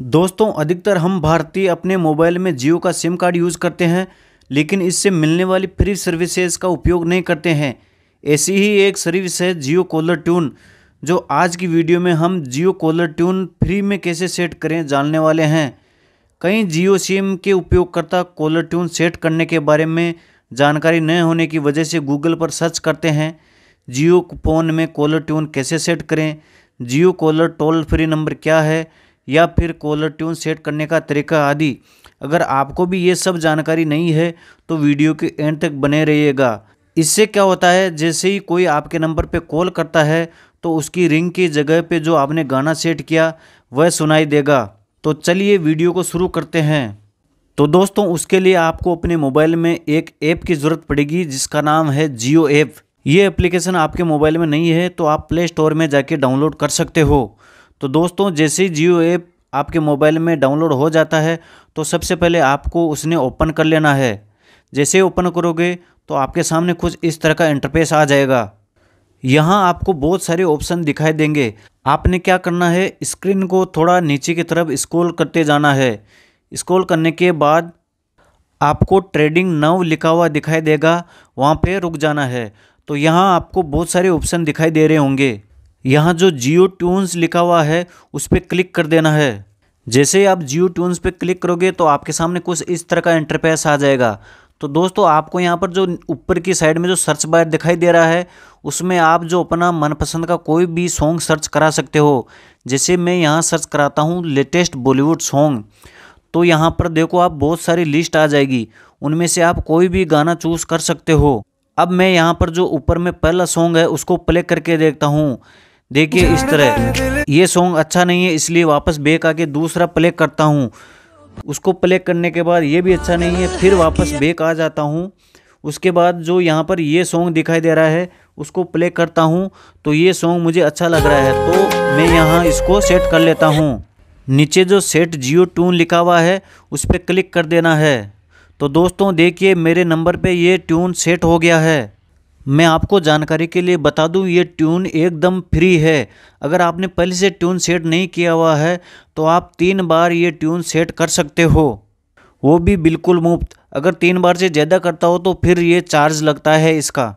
दोस्तों अधिकतर हम भारतीय अपने मोबाइल में जियो का सिम कार्ड यूज़ करते हैं लेकिन इससे मिलने वाली फ्री सर्विसेज का उपयोग नहीं करते हैं ऐसी ही एक सर्विस है जियो कॉलर ट्यून जो आज की वीडियो में हम जियो कॉलर ट्यून फ्री में कैसे सेट करें जानने वाले हैं कई जियो सिम के उपयोगकर्ता कॉलर ट्यून सेट करने के बारे में जानकारी न होने की वजह से गूगल पर सर्च करते हैं जियो फ़ोन में कॉलर ट्यून कैसे सेट करें Jio caller toll free number क्या है या फिर कॉलर ट्यून सेट करने का तरीका आदि अगर आपको भी ये सब जानकारी नहीं है तो वीडियो के एंड तक बने रहिएगा इससे क्या होता है जैसे ही कोई आपके नंबर पे कॉल करता है तो उसकी रिंग की जगह पे जो आपने गाना सेट किया वह सुनाई देगा तो चलिए वीडियो को शुरू करते हैं तो दोस्तों उसके लिए आपको अपने मोबाइल में एक ऐप की ज़रूरत पड़ेगी जिसका नाम है जियो ऐप ये एप्लीकेशन आपके मोबाइल में नहीं है तो आप प्ले स्टोर में जाके डाउनलोड कर सकते हो तो दोस्तों जैसे ही जियो ऐप आपके मोबाइल में डाउनलोड हो जाता है तो सबसे पहले आपको उसने ओपन कर लेना है जैसे ओपन करोगे तो आपके सामने कुछ इस तरह का इंटरफेस आ जाएगा यहाँ आपको बहुत सारे ऑप्शन दिखाई देंगे आपने क्या करना है स्क्रीन को थोड़ा नीचे की तरफ स्क्रॉल करते जाना है स्क्रॉल करने के बाद आपको ट्रेडिंग नव लिखा हुआ दिखाई देगा वहाँ पे रुक जाना है तो यहाँ आपको बहुत सारे ऑप्शन दिखाई दे रहे होंगे यहाँ जो जियो ट्यून्स लिखा हुआ है उस पर क्लिक कर देना है जैसे आप जियो ट्यून्स पर क्लिक करोगे तो आपके सामने कुछ इस तरह का इंटरफेस आ जाएगा तो दोस्तों आपको यहाँ पर जो ऊपर की साइड में जो सर्च बार दिखाई दे रहा है उसमें आप जो अपना मनपसंद का कोई भी सॉन्ग सर्च करा सकते हो जैसे मैं यहाँ सर्च कराता हूँ लेटेस्ट बॉलीवुड सॉन्ग तो यहाँ पर देखो आप बहुत सारी लिस्ट आ जाएगी उनमें से आप कोई भी गाना चूज़ कर सकते हो अब मैं यहाँ पर जो ऊपर में पहला सॉन्ग है उसको प्ले करके देखता हूँ देखिए इस तरह ये सॉन्ग अच्छा नहीं है इसलिए वापस बेक आके दूसरा प्ले करता हूँ उसको प्ले करने के बाद ये भी अच्छा नहीं है फिर वापस बेक आ जाता हूँ उसके बाद जो यहाँ पर ये सॉन्ग दिखाई दे रहा है उसको प्ले करता हूँ तो ये सॉन्ग मुझे अच्छा लग रहा है तो मैं यहाँ इसको सेट कर लेता हूँ नीचे जो सेट जियो ट्यून लिखा हुआ है उस पर क्लिक कर देना है तो दोस्तों देखिए मेरे नंबर पे ये ट्यून सेट हो गया है मैं आपको जानकारी के लिए बता दूं ये ट्यून एकदम फ्री है अगर आपने पहले से ट्यून सेट नहीं किया हुआ है तो आप तीन बार ये ट्यून सेट कर सकते हो वो भी बिल्कुल मुफ्त अगर तीन बार से ज़्यादा करता हो तो फिर ये चार्ज लगता है इसका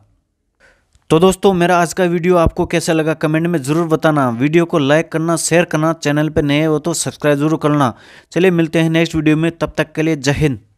तो दोस्तों मेरा आज का वीडियो आपको कैसा लगा कमेंट में ज़रूर बताना वीडियो को लाइक करना शेयर करना चैनल पर नए हो तो सब्सक्राइब जरूर करना चलिए मिलते हैं नेक्स्ट वीडियो में तब तक के लिए जय हिंद